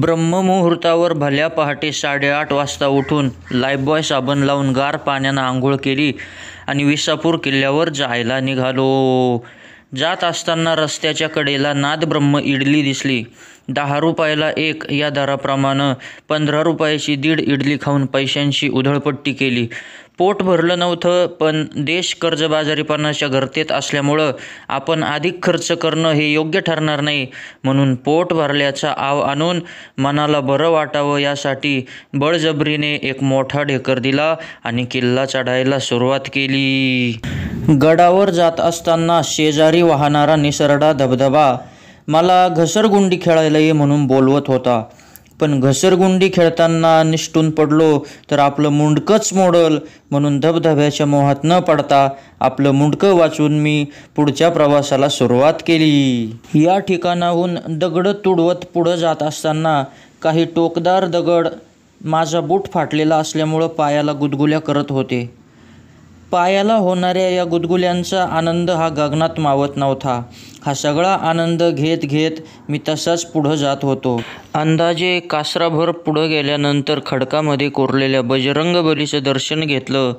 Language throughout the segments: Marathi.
ब्रह्ममुहूर्तावर भल्या पहाटे साडेआठ वाजता उठून लायबॉय साबण लावून गार पाण्यानं आंघोळ केली आणि विसापूर किल्ल्यावर जायला निघालो जात असताना रस्त्याच्या कडेला नादब्रह्म इडली दिसली दहा रुपयाला एक या दराप्रमाणे पंधरा रुपयाची दीड इडली खाऊन पैशांशी उधळपट्टी केली पोट भरलं नव्हतं पण देश कर्जबाजारीपणाच्या गर्तेत असल्यामुळं आपण अधिक खर्च करणं हे योग्य ठरणार नाही म्हणून पोट भरल्याचा आव आणून मनाला बरं वाटावं यासाठी बळजबरीने एक मोठा ढेकर दिला आणि किल्ला चढायला सुरुवात केली गडावर जात असताना शेजारी वाहणारा निसरडा धबधबा मला घसरगुंडी खेळायला ये म्हणून बोलवत होता पण घसरगुंडी खेळताना निष्ठून पडलो तर आपलं मुंडकंच मोडल म्हणून धबधब्याच्या मोहात न पडता आपलं मुंडकं वाचून मी पुढच्या प्रवासाला सुरुवात केली या ठिकाणाहून दगड तुडवत पुढं जात असताना काही टोकदार दगड माझा बूट फाटलेला असल्यामुळं पायाला गुदगुल्या करत होते पायाला होणाऱ्या या गुदगुल्यांचा आनंद हा गगनात मावत नव्हता हा सगळा आनंद घेत घेत मी तसाच पुढं जात होतो अंदाजे कासराभर पुढं गेल्यानंतर खडकामध्ये कोरलेल्या बजरंगबलीचं दर्शन घेतलं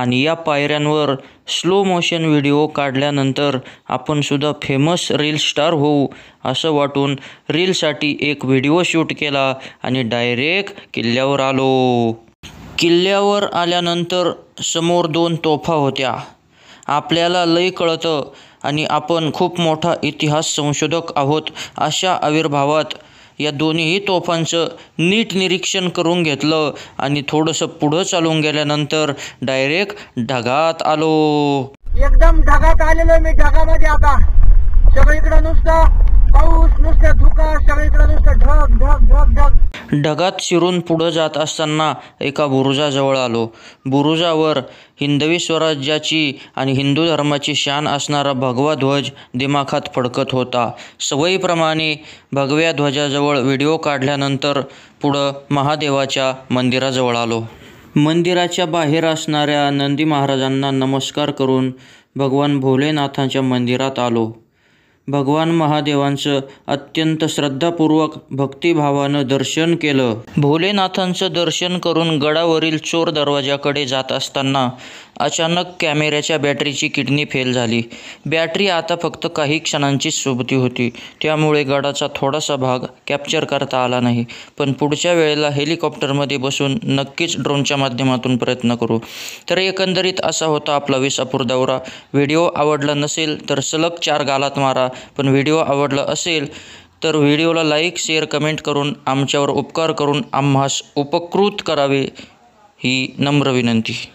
आणि या पायऱ्यांवर स्लो मोशन व्हिडिओ काढल्यानंतर आपण सुद्धा फेमस रील स्टार होऊ असं वाटून रीलसाठी एक व्हिडिओ शूट केला आणि डायरेक्ट किल्ल्यावर आलो किल्ल्यावर आल्यानंतर समोर दोन तोफा होत्या आपल्याला लय कळतं आणि आपण खूप मोठा इतिहास संशोधक आहोत अशा आविर्भावात या दोन्ही तोफांचं नीट निरीक्षण करून घेतलं आणि थोडंसं पुढं चालून गेल्यानंतर डायरेक्ट ढगात आलो एकदम ढगात आलेलो मी ढगामध्ये आता सगळीकडे पाऊस ढगात शिरून पुढं जात असताना एका बुरुजाजवळ आलो बुरुजावर हिंदवी स्वराज्याची आणि हिंदू धर्माची शान असणारा भगवा ध्वज दिमाखात फडकत होता सवयीप्रमाणे भगव्या ध्वजाजवळ व्हिडिओ काढल्यानंतर पुढं महादेवाच्या मंदिराजवळ आलो मंदिराच्या बाहेर असणाऱ्या नंदी महाराजांना नमस्कार करून भगवान भोलेनाथांच्या मंदिरात आलो भगवान महादेवांचं अत्यंत श्रद्धापूर्वक भक्तिभावानं दर्शन केलं भोलेनाथांचं दर्शन करून गडावरील चोर दरवाजाकडे जात असताना अचानक कॅमेऱ्याच्या बॅटरीची किडनी फेल झाली बॅटरी आता फक्त काही क्षणांचीच सोबती होती त्यामुळे गडाचा थोडासा भाग कॅप्चर करता आला नाही पण पुढच्या वेळेला हेलिकॉप्टरमध्ये बसून नक्कीच ड्रोनच्या माध्यमातून प्रयत्न करू तर एकंदरीत असा होता आपला विसापूर दौरा व्हिडिओ आवडला नसेल तर सलग चार गालात मारा पण व्हिडिओ आवडला असेल तर व्हिडिओला लाईक शेअर कमेंट करून आमच्यावर उपकार करून आम्हास उपकृत करावे ही नम्र विनंती